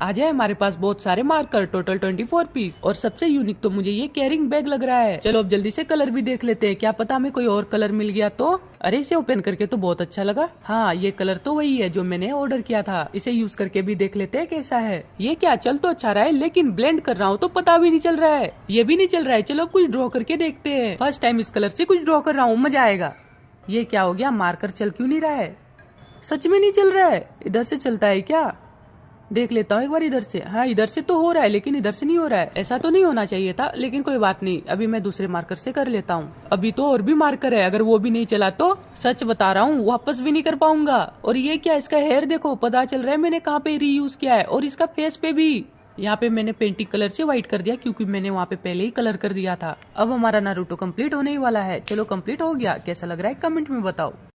आ जाए हमारे पास बहुत सारे मार्कर टोटल 24 पीस और सबसे यूनिक तो मुझे ये कैरिंग बैग लग रहा है चलो अब जल्दी से कलर भी देख लेते हैं क्या पता हमें कोई और कलर मिल गया तो अरे इसे ओपन करके तो बहुत अच्छा लगा हाँ ये कलर तो वही है जो मैंने ऑर्डर किया था इसे यूज करके भी देख लेते हैं कैसा है ये क्या चल तो अच्छा रहा है लेकिन ब्लेंड कर रहा हूँ तो पता भी नहीं चल रहा है ये भी नहीं चल रहा है चलो कुछ ड्रॉ करके देखते है फर्स्ट टाइम इस कलर ऐसी कुछ ड्रॉ कर रहा हूँ मजा आएगा ये क्या हो गया मार्कर चल क्यूँ नहीं रहा है सच में नहीं चल रहा है इधर से चलता है क्या देख लेता हूँ एक बार इधर से हाँ इधर से तो हो रहा है लेकिन इधर से नहीं हो रहा है ऐसा तो नहीं होना चाहिए था लेकिन कोई बात नहीं अभी मैं दूसरे मार्कर से कर लेता हूँ अभी तो और भी मार्कर है अगर वो भी नहीं चला तो सच बता रहा हूँ वापस भी नहीं कर पाऊंगा और ये क्या इसका हेयर देखो पता चल रहा है मैंने कहाँ पे रीयूज किया है और इसका फेस पे भी यहाँ पे मैंने पेंटिंग कलर से व्हाइट कर दिया क्योंकि मैंने वहाँ पे पहले ही कलर कर दिया था अब हमारा नारूटो कंप्लीट होने ही वाला है चलो कंप्लीट हो गया कैसा लग रहा है कमेंट में बताओ